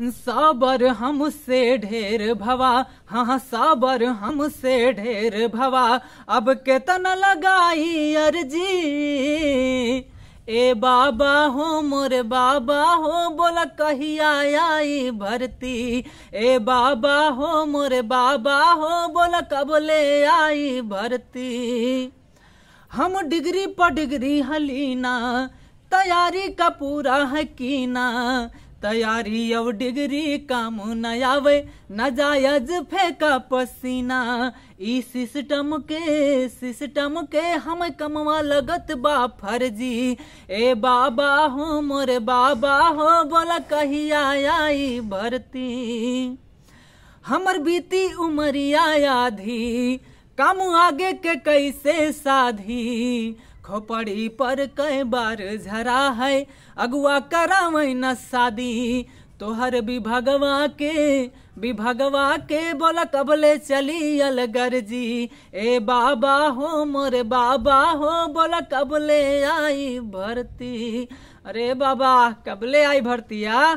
साबर हमसे ढेर भवा हाँ साबर हमसे ढेर भवा अब कितन लगाई अर्जी ए बाबा हो मोरे बाबा हो बोला कहिया आई भरती ए बाबा हो मोरे बाबा हो बोला कब ले आई भरती हम डिग्री पर डिग्री हलीना तैयारी का पूरा है कीना तैयारी अब डिग्री काम न आवे नजायज फेंका पसीना ई सिस्टम के सिस्टम के हम कमवा लगत बा फर्जी ए बाबा हो मोरे बाबा हो बोला कहिया आई भरती हमर बीती उमरिया आधी काम आगे के कैसे साधी खोपड़ी पर कई बार झरा है अगुआ कराव न शादी तोहर भी भगवा के भी भगवा के बोला कबले चली अलगर जी ए बाबा हो मोरे बाबा हो बोला कबले आई भर्ती अरे बाबा कबले आई भर्ती आ